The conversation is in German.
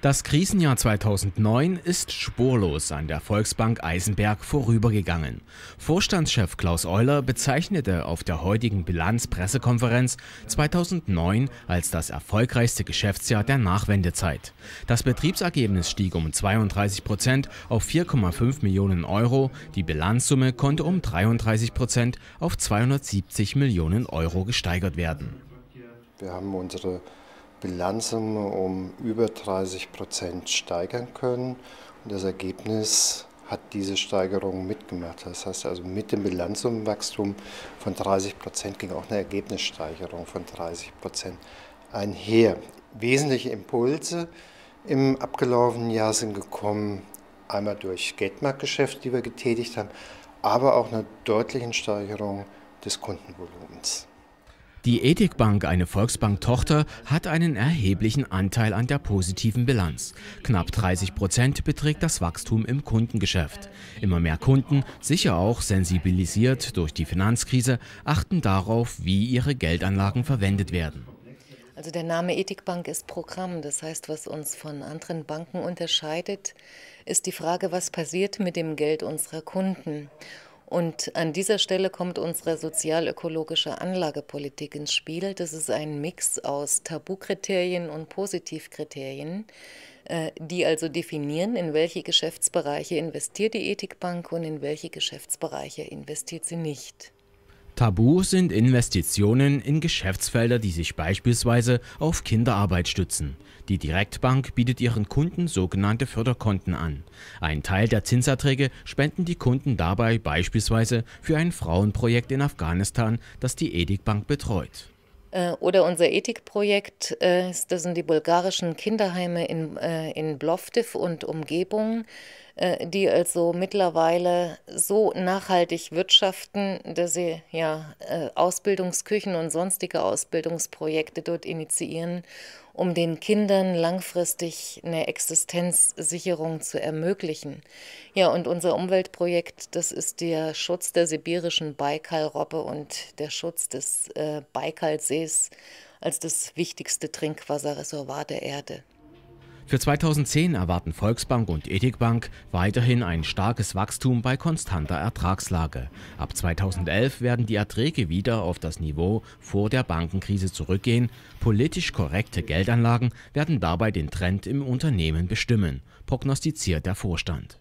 Das Krisenjahr 2009 ist spurlos an der Volksbank Eisenberg vorübergegangen. Vorstandschef Klaus Euler bezeichnete auf der heutigen Bilanzpressekonferenz 2009 als das erfolgreichste Geschäftsjahr der Nachwendezeit. Das Betriebsergebnis stieg um 32 Prozent auf 4,5 Millionen Euro, die Bilanzsumme konnte um 33 Prozent auf 270 Millionen Euro gesteigert werden. Wir haben unsere Bilanzsumme um über 30 Prozent steigern können. Und das Ergebnis hat diese Steigerung mitgemacht. Das heißt also mit dem Bilanzsummenwachstum von 30 Prozent ging auch eine Ergebnissteigerung von 30 Prozent einher. Wesentliche Impulse im abgelaufenen Jahr sind gekommen, einmal durch Geldmarktgeschäfte, die wir getätigt haben, aber auch eine deutliche Steigerung des Kundenvolumens. Die Ethikbank, eine Volksbank-Tochter, hat einen erheblichen Anteil an der positiven Bilanz. Knapp 30 Prozent beträgt das Wachstum im Kundengeschäft. Immer mehr Kunden, sicher auch sensibilisiert durch die Finanzkrise, achten darauf, wie ihre Geldanlagen verwendet werden. Also der Name Ethikbank ist Programm. Das heißt, was uns von anderen Banken unterscheidet, ist die Frage, was passiert mit dem Geld unserer Kunden. Und an dieser Stelle kommt unsere sozialökologische Anlagepolitik ins Spiel. Das ist ein Mix aus Tabukriterien und Positivkriterien, äh, die also definieren, in welche Geschäftsbereiche investiert die Ethikbank und in welche Geschäftsbereiche investiert sie nicht. Tabu sind Investitionen in Geschäftsfelder, die sich beispielsweise auf Kinderarbeit stützen. Die Direktbank bietet ihren Kunden sogenannte Förderkonten an. Ein Teil der Zinserträge spenden die Kunden dabei beispielsweise für ein Frauenprojekt in Afghanistan, das die Edik Bank betreut. Äh, oder unser Ethikprojekt, äh, das sind die bulgarischen Kinderheime in, äh, in Plovdiv und Umgebung, die also mittlerweile so nachhaltig wirtschaften, dass sie ja Ausbildungsküchen und sonstige Ausbildungsprojekte dort initiieren um den Kindern langfristig eine Existenzsicherung zu ermöglichen. Ja, und unser Umweltprojekt, das ist der Schutz der sibirischen Baikalrobbe und der Schutz des äh, Baikalsees als das wichtigste Trinkwasserreservoir der Erde. Für 2010 erwarten Volksbank und Ethikbank weiterhin ein starkes Wachstum bei konstanter Ertragslage. Ab 2011 werden die Erträge wieder auf das Niveau vor der Bankenkrise zurückgehen. Politisch korrekte Geldanlagen werden dabei den Trend im Unternehmen bestimmen, prognostiziert der Vorstand.